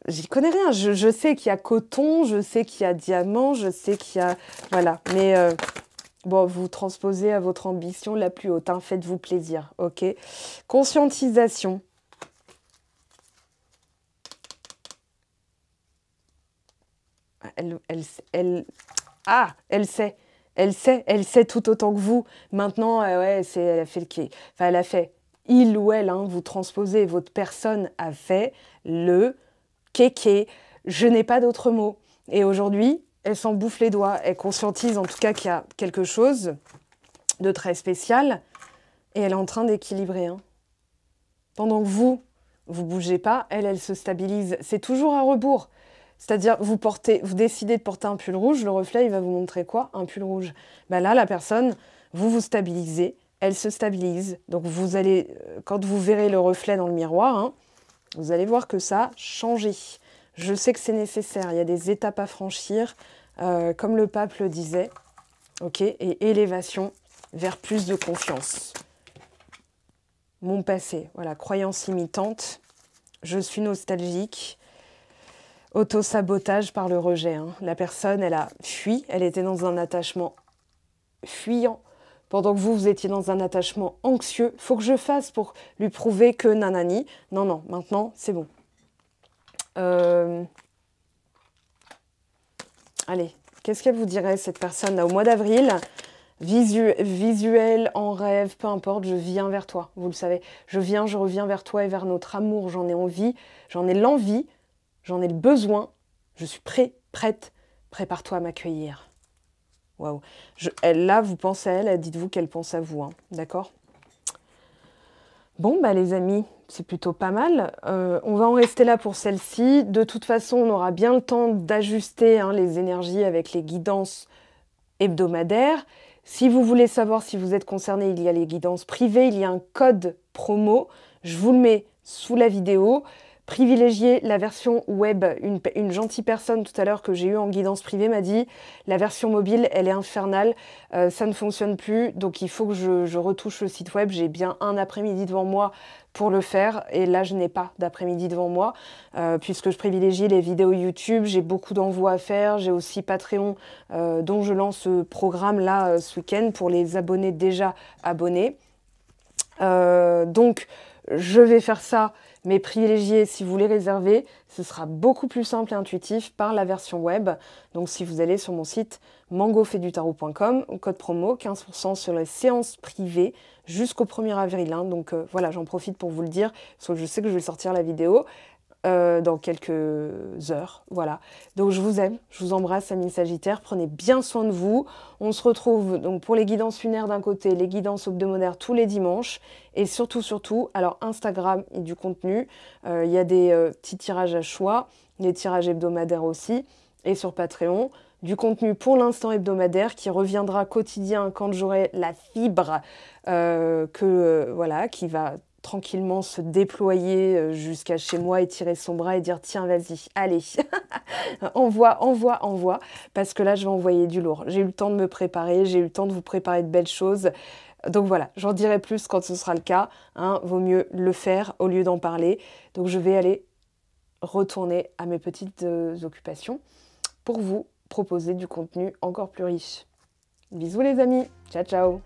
J'y connais rien. Je, sais qu'il y a coton, je sais qu'il y a diamant, je sais qu'il y a. Voilà. Mais. Euh, bon, vous transposez à votre ambition la plus haute, hein. faites-vous plaisir, ok Conscientisation. elle, ah, elle, sait. Elle sait, elle sait tout autant que vous. Maintenant, euh, ouais, elle a fait le qui, enfin, elle a fait. Il ou elle, hein, vous transposez, votre personne a fait le kéké. Je n'ai pas d'autre mot. Et aujourd'hui, elle s'en bouffe les doigts. Elle conscientise en tout cas qu'il y a quelque chose de très spécial. Et elle est en train d'équilibrer. Hein. Pendant que vous, vous bougez pas, elle, elle se stabilise. C'est toujours à rebours. C'est-à-dire, vous, portez, vous décidez de porter un pull rouge, le reflet, il va vous montrer quoi Un pull rouge. Ben là, la personne, vous vous stabilisez, elle se stabilise. Donc, vous allez, euh, quand vous verrez le reflet dans le miroir, hein, vous allez voir que ça a changé. Je sais que c'est nécessaire, il y a des étapes à franchir, euh, comme le pape le disait, ok, et élévation vers plus de confiance. Mon passé, voilà, croyance limitante, je suis nostalgique, Autosabotage par le rejet. Hein. La personne, elle a fui, elle était dans un attachement fuyant, pendant que vous, vous étiez dans un attachement anxieux. Faut que je fasse pour lui prouver que nanani. Non, non, maintenant, c'est bon. Euh, allez, qu'est-ce qu'elle vous dirait, cette personne, là, au mois d'avril Visuel, en rêve, peu importe, je viens vers toi, vous le savez. Je viens, je reviens vers toi et vers notre amour. J'en ai envie, j'en ai l'envie j'en ai le besoin, je suis prêt, prête, prépare-toi à m'accueillir. Waouh. Là, vous pensez à elle, dites-vous qu'elle pense à vous, hein. d'accord Bon, bah les amis, c'est plutôt pas mal. Euh, on va en rester là pour celle-ci. De toute façon, on aura bien le temps d'ajuster hein, les énergies avec les guidances hebdomadaires. Si vous voulez savoir si vous êtes concerné, il y a les guidances privées, il y a un code promo. Je vous le mets sous la vidéo privilégier la version web. Une, une gentille personne tout à l'heure que j'ai eue en guidance privée m'a dit la version mobile, elle est infernale, euh, ça ne fonctionne plus, donc il faut que je, retouche le site web. J'ai bien un après-midi devant moi pour le faire et là je n'ai pas d'après-midi devant moi euh, puisque je privilégie les vidéos YouTube, j'ai beaucoup d'envois à faire, j'ai aussi Patreon euh, dont je lance ce programme là ce week-end pour les abonnés déjà abonnés. donc je vais faire ça, mais privilégiez si vous voulez réserver, ce sera beaucoup plus simple et intuitif par la version web. Donc si vous allez sur mon site mangofedutaro.com, code promo 15% sur les séances privées jusqu'au 1er avril. Hein. Donc euh, voilà, j'en profite pour vous le dire, sauf que je sais que je vais sortir la vidéo. Euh, dans quelques heures. Voilà. Donc je vous aime, je vous embrasse, amis Sagittaire, Prenez bien soin de vous. On se retrouve donc pour les guidances lunaires d'un côté, les guidances hebdomadaires tous les dimanches. Et surtout, surtout, alors Instagram et du contenu. Euh, il y a des euh, petits tirages à choix, les tirages hebdomadaires aussi. Et sur Patreon, du contenu pour l'instant hebdomadaire qui reviendra quotidien quand j'aurai la fibre que voilà, qui va tranquillement se déployer euh, jusqu'à chez moi et tirer son bras et dire tiens vas-y allez envoie envoie envoie parce que là je vais envoyer du lourd j'ai eu le temps de me préparer j'ai eu le temps de vous préparer de belles choses donc voilà j'en dirai plus quand ce sera le cas hein. vaut mieux le faire au lieu d'en parler donc je vais aller retourner à mes petites euh, occupations pour vous proposer du contenu encore plus riche bisous les amis ciao ciao